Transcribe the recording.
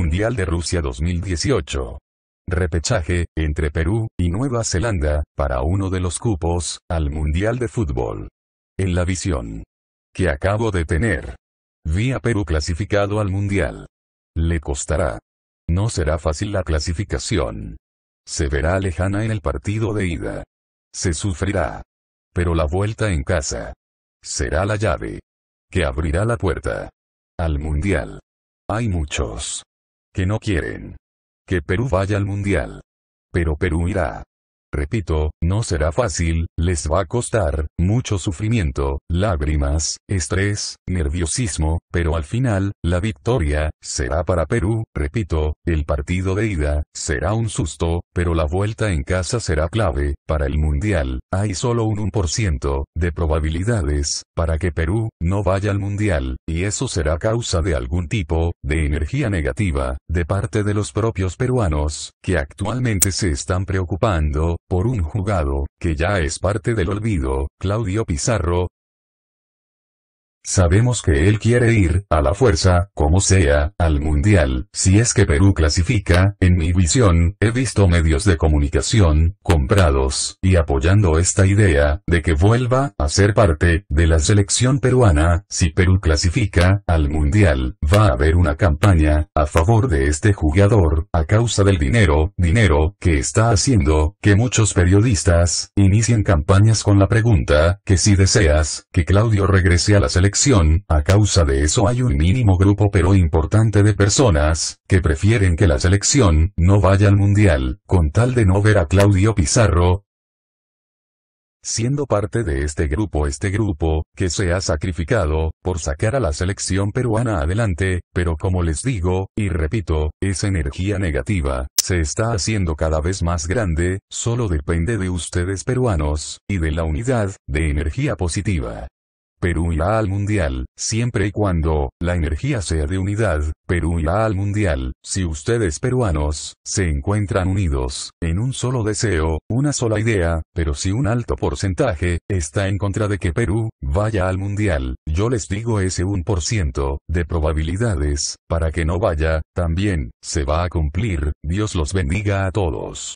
Mundial de Rusia 2018. Repechaje, entre Perú y Nueva Zelanda, para uno de los cupos, al Mundial de Fútbol. En la visión que acabo de tener, vi a Perú clasificado al Mundial. Le costará. No será fácil la clasificación. Se verá lejana en el partido de ida. Se sufrirá. Pero la vuelta en casa. Será la llave. Que abrirá la puerta. Al Mundial. Hay muchos que no quieren que Perú vaya al Mundial. Pero Perú irá. Repito, no será fácil, les va a costar, mucho sufrimiento, lágrimas, estrés, nerviosismo, pero al final, la victoria, será para Perú, repito, el partido de ida, será un susto, pero la vuelta en casa será clave, para el Mundial, hay solo un 1% de probabilidades, para que Perú, no vaya al Mundial, y eso será causa de algún tipo, de energía negativa, de parte de los propios peruanos, que actualmente se están preocupando, por un jugado, que ya es parte del olvido, Claudio Pizarro, Sabemos que él quiere ir, a la fuerza, como sea, al Mundial, si es que Perú clasifica, en mi visión, he visto medios de comunicación, comprados, y apoyando esta idea, de que vuelva, a ser parte, de la selección peruana, si Perú clasifica, al Mundial, va a haber una campaña, a favor de este jugador, a causa del dinero, dinero, que está haciendo, que muchos periodistas, inicien campañas con la pregunta, que si deseas, que Claudio regrese a la selección a causa de eso hay un mínimo grupo pero importante de personas, que prefieren que la selección no vaya al Mundial, con tal de no ver a Claudio Pizarro, siendo parte de este grupo este grupo, que se ha sacrificado, por sacar a la selección peruana adelante, pero como les digo, y repito, esa energía negativa, se está haciendo cada vez más grande, solo depende de ustedes peruanos, y de la unidad, de energía positiva. Perú irá al Mundial, siempre y cuando, la energía sea de unidad, Perú irá al Mundial, si ustedes peruanos, se encuentran unidos, en un solo deseo, una sola idea, pero si un alto porcentaje, está en contra de que Perú, vaya al Mundial, yo les digo ese 1% de probabilidades, para que no vaya, también, se va a cumplir, Dios los bendiga a todos.